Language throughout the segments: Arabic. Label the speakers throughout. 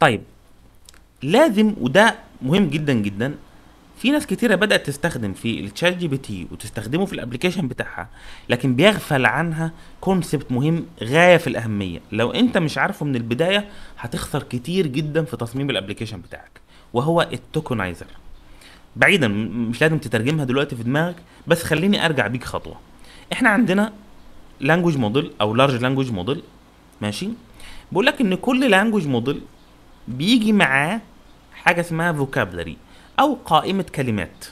Speaker 1: طيب لازم وده مهم جدا جدا في ناس كتيرة بدأت تستخدم في التشات جي بي تي وتستخدمه في الابلكيشن بتاعها لكن بيغفل عنها كونسبت مهم غاية في الأهمية لو أنت مش عارفه من البداية هتخسر كتير جدا في تصميم الابلكيشن بتاعك وهو التوكنايزر بعيدا مش لازم تترجمها دلوقتي في دماغك بس خليني أرجع بيك خطوة احنا عندنا لانجوج موديل او لارج لانجوج موديل ماشي بيقول لك ان كل لانجوج موديل بيجي معاه حاجه اسمها فوكابلري او قائمه كلمات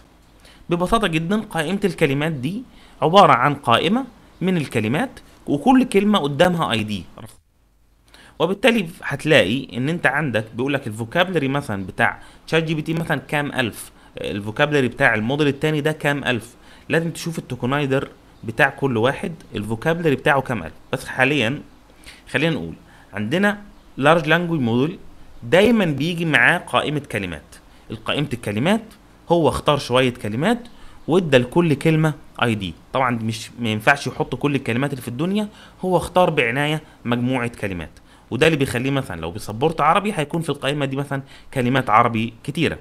Speaker 1: ببساطه جدا قائمه الكلمات دي عباره عن قائمه من الكلمات وكل كلمه قدامها اي دي وبالتالي هتلاقي ان انت عندك بيقول لك الفوكابلري مثلا بتاع تشات جي بي تي مثلا كام الف الفوكابلري بتاع الموديل الثاني ده كام الف لازم تشوف التوكنايدر بتاع كل واحد الفوكابلري بتاعه كام الف بس حاليا خلينا نقول عندنا لارج لانجوج موديل دايما بيجي معاه قائمه كلمات القائمه الكلمات هو اختار شويه كلمات وادى لكل كلمه اي دي طبعا مش ما ينفعش يحط كل الكلمات اللي في الدنيا هو اختار بعنايه مجموعه كلمات وده اللي بيخليه مثلا لو بيسبورت عربي هيكون في القائمه دي مثلا كلمات عربي كتيره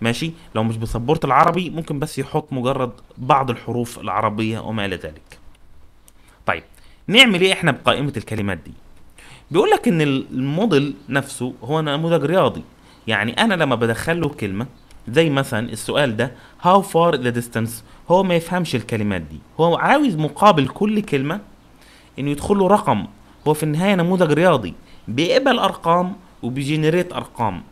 Speaker 1: ماشي لو مش بيسبورت العربي ممكن بس يحط مجرد بعض الحروف العربيه وما الى ذلك طيب نعمل ايه احنا بقائمه الكلمات دي بيقول لك ان الموديل نفسه هو نموذج رياضي يعني انا لما بدخل له كلمه زي مثلا السؤال ده how far the distance هو ما يفهمش الكلمات دي هو عاوز مقابل كل كلمه انه يدخل له رقم هو في النهايه نموذج رياضي بيقبل ارقام وبيجنريت ارقام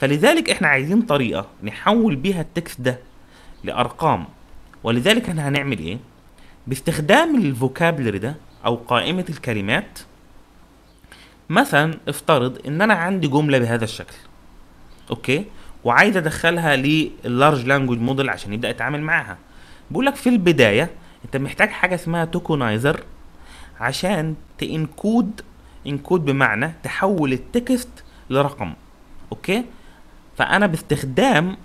Speaker 1: فلذلك احنا عايزين طريقه نحول بيها التكست ده لارقام ولذلك احنا هنعمل ايه باستخدام الفوكابلري ده او قائمه الكلمات مثلا افترض ان انا عندي جمله بهذا الشكل اوكي وعايز ادخلها للارج لانجوج موديل عشان يبدا يتعامل معاها بيقول لك في البدايه انت محتاج حاجه اسمها توكنايزر عشان تنكود انكود بمعنى تحول التكست لرقم اوكي فانا باستخدام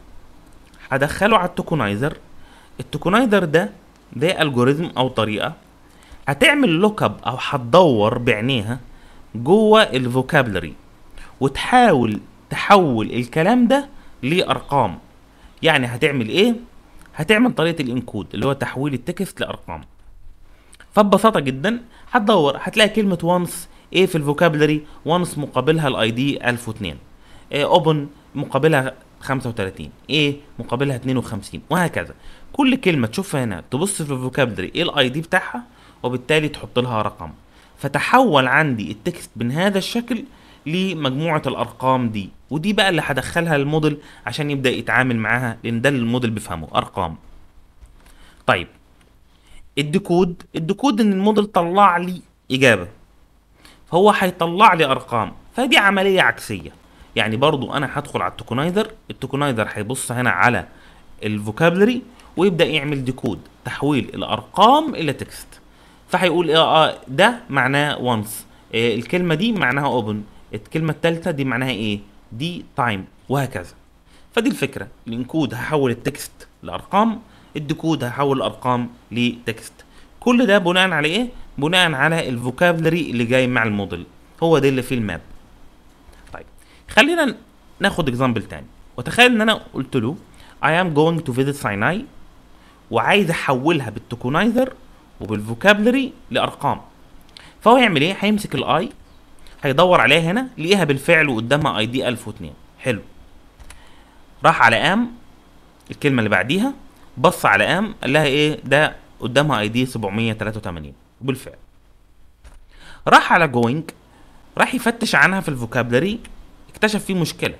Speaker 1: هدخله على التوكنايزر التوكنايزر ده ده الجوريزم او طريقه هتعمل لوك اب او هتدور بعينيها جوه الفوكابلري وتحاول تحول الكلام ده لارقام يعني هتعمل ايه هتعمل طريقه الانكود اللي هو تحويل التكست لارقام فببساطه جدا هتدور هتلاقي كلمه وانس ايه في الفوكابلري وانس مقابلها الاي دي 1002 اوبن مقابلها 35 ايه مقابلها 52 وهكذا كل كلمه تشوفها هنا تبص في الفوكابلري ايه الاي دي بتاعها وبالتالي تحط لها رقم فتحول عندي التكست من هذا الشكل لمجموعة الأرقام دي ودي بقى اللي هدخلها الموديل عشان يبدأ يتعامل معاها لأن ده اللي الموديل بيفهمه أرقام طيب الديكود الديكود إن الموديل طلع لي إجابة فهو هيطلع لي أرقام فدي عملية عكسية يعني برضو أنا هدخل على التوكنايزر التوكنايزر هيبص هنا على الفوكابلري ويبدأ يعمل ديكود تحويل الأرقام إلى تكست فهيقول اه اه ده معناه وانس آه الكلمه دي معناها اوبن الكلمه الثالثه دي معناها ايه دي تايم وهكذا فدي الفكره الانكود هحول التكست لارقام الديكود هحول الارقام لتكست كل ده بناء على ايه بناء على الفوكابلري اللي جاي مع الموديل هو ده اللي في الماب طيب خلينا ناخد اكزامبل تاني وتخيل ان انا قلت له I am going to visit Sinai وعايز احولها بالتوكنايزر وبالفوكابلري لارقام فهو هيعمل ايه هيمسك الاي هيدور عليها هنا لقيها بالفعل وقدامها اي دي 1002 حلو راح على ام الكلمه اللي بعديها بص على ام قال لها ايه ده قدامها اي دي 783 بالفعل راح على جوينج راح يفتش عنها في الفوكابلري اكتشف فيه مشكله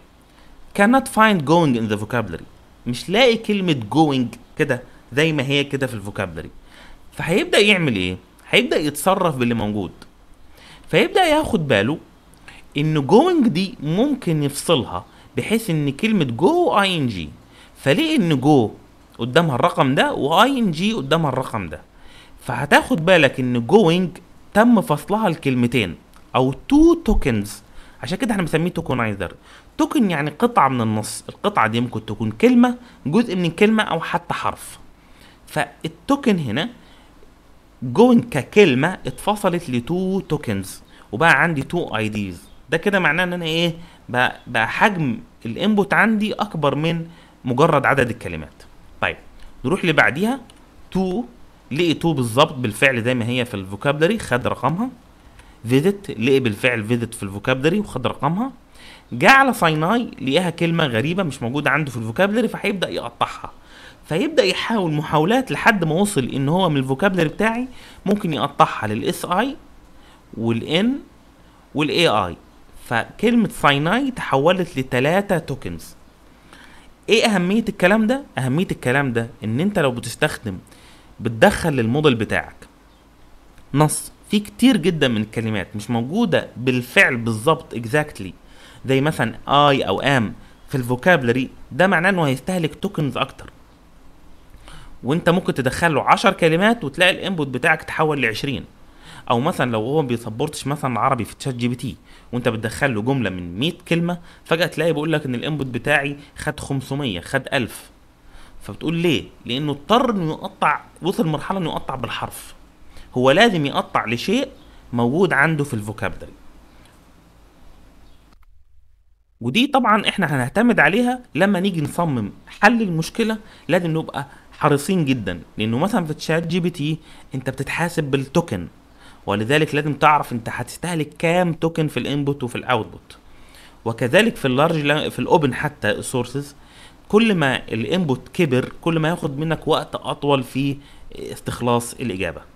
Speaker 1: cannot find going in the vocabulary مش لاقي كلمه going كده زي ما هي كده في الفوكابلري فهيبدا يعمل ايه هيبدا يتصرف باللي موجود فيبدا ياخد باله ان جوينج دي ممكن يفصلها بحيث ان كلمه جو اي ان جي فليه ان جو قدامها الرقم ده واي ان جي قدامها الرقم ده فهتاخد بالك ان جوينج تم فصلها لكلمتين او تو توكنز عشان كده احنا بنسميه توكنايزر توكن يعني قطعه من النص القطعه دي ممكن تكون كلمه جزء من الكلمه او حتى حرف فالتوكن هنا جوين ككلمه اتفصلت لتو توكنز وبقى عندي تو اي ديز ده كده معناه ان انا ايه بقى, بقى حجم الانبوت عندي اكبر من مجرد عدد الكلمات طيب نروح اللي بعديها تو لقي تو بالظبط بالفعل زي ما هي في الفوكابلري خد رقمها فيزيت لقي بالفعل فيزيت في الفوكابلري وخد رقمها جه على سيناي لقيها كلمه غريبه مش موجوده عنده في الفوكابلري فهيبدا يقطعها فيبدا يحاول محاولات لحد ما وصل ان هو من الفوكابلري بتاعي ممكن يقطعها للاس اي والان والاي اي فكلمه سايناي تحولت لثلاثه توكنز ايه اهميه الكلام ده اهميه الكلام ده ان انت لو بتستخدم بتدخل للموديل بتاعك نص في كتير جدا من الكلمات مش موجوده بالفعل بالظبط exactly زي مثلا اي او ام في الفوكابلري ده معناه انه هيستهلك توكنز اكتر وانت ممكن تدخل له 10 كلمات وتلاقي الانبوت بتاعك تحول ل 20 او مثلا لو هو ما بيسبورتش مثلا عربي في تشات جي بي تي وانت بتدخل له جمله من 100 كلمه فجاه تلاقي بيقول لك ان الانبوت بتاعي خد 500 خد 1000 فبتقول ليه لانه اضطر انه يقطع وصل مرحله انه يقطع بالحرف هو لازم يقطع لشيء موجود عنده في الفوكابلري ودي طبعا احنا هنعتمد عليها لما نيجي نصمم حل المشكله لازم نبقى حريصين جدا لانه مثلا في تشات جي بي تي انت بتتحاسب بالتوكن ولذلك لازم تعرف انت هتستهلك كام توكن في الانبوت وفي الاوتبوت وكذلك في اللارج في الاوبن حتى السورسز كل ما الانبوت كبر كل ما ياخد منك وقت اطول في استخلاص الاجابه